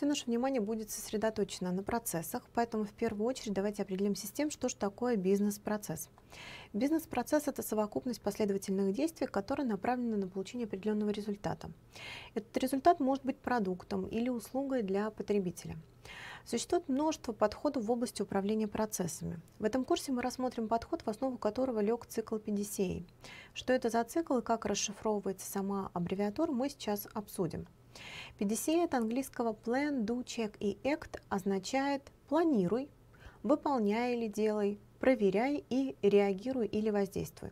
все наше внимание будет сосредоточено на процессах, поэтому в первую очередь давайте определимся с тем, что же такое бизнес-процесс. Бизнес-процесс – это совокупность последовательных действий, которые направлены на получение определенного результата. Этот результат может быть продуктом или услугой для потребителя. Существует множество подходов в области управления процессами. В этом курсе мы рассмотрим подход, в основу которого лег цикл PDCA. Что это за цикл и как расшифровывается сама аббревиатура, мы сейчас обсудим. PDCA от английского Plan, Do, Check и Act означает «планируй», «выполняй или делай», «проверяй» и «реагируй или воздействуй».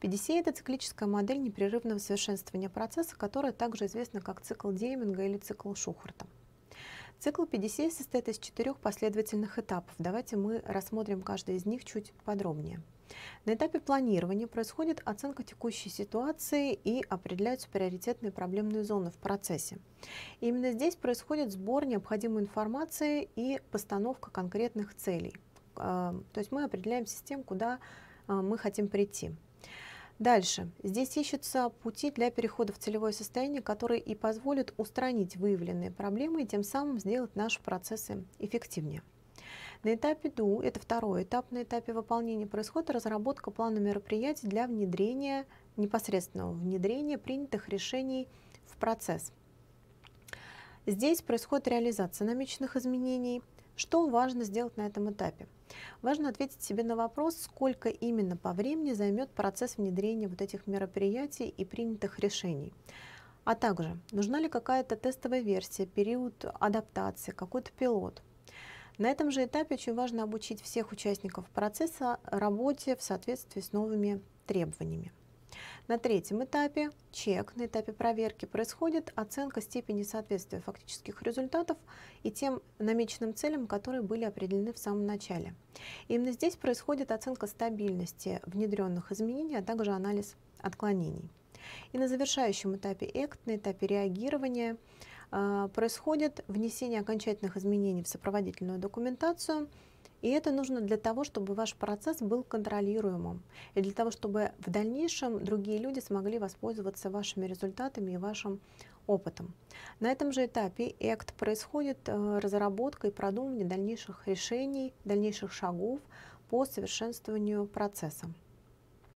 PDCA – это циклическая модель непрерывного совершенствования процесса, которая также известна как цикл Дейминга или цикл Шухарта. Цикл PDCA состоит из четырех последовательных этапов. Давайте мы рассмотрим каждый из них чуть подробнее. На этапе планирования происходит оценка текущей ситуации и определяются приоритетные проблемные зоны в процессе. И именно здесь происходит сбор необходимой информации и постановка конкретных целей. А, то есть мы определяем систему, куда а, мы хотим прийти. Дальше. Здесь ищутся пути для перехода в целевое состояние, которые и позволят устранить выявленные проблемы и тем самым сделать наши процессы эффективнее. На этапе ДУ, это второй этап, на этапе выполнения происходит разработка плана мероприятий для внедрения, непосредственного внедрения принятых решений в процесс. Здесь происходит реализация намеченных изменений. Что важно сделать на этом этапе? Важно ответить себе на вопрос, сколько именно по времени займет процесс внедрения вот этих мероприятий и принятых решений. А также, нужна ли какая-то тестовая версия, период адаптации, какой-то пилот – на этом же этапе очень важно обучить всех участников процесса работе в соответствии с новыми требованиями. На третьем этапе, чек, на этапе проверки, происходит оценка степени соответствия фактических результатов и тем намеченным целям, которые были определены в самом начале. Именно здесь происходит оценка стабильности внедренных изменений, а также анализ отклонений. И на завершающем этапе ЭКТ, на этапе реагирования, а, происходит внесение окончательных изменений в сопроводительную документацию, и это нужно для того, чтобы ваш процесс был контролируемым, и для того, чтобы в дальнейшем другие люди смогли воспользоваться вашими результатами и вашим опытом. На этом же этапе ЭКТ происходит э, разработка и продумывание дальнейших решений, дальнейших шагов по совершенствованию процесса.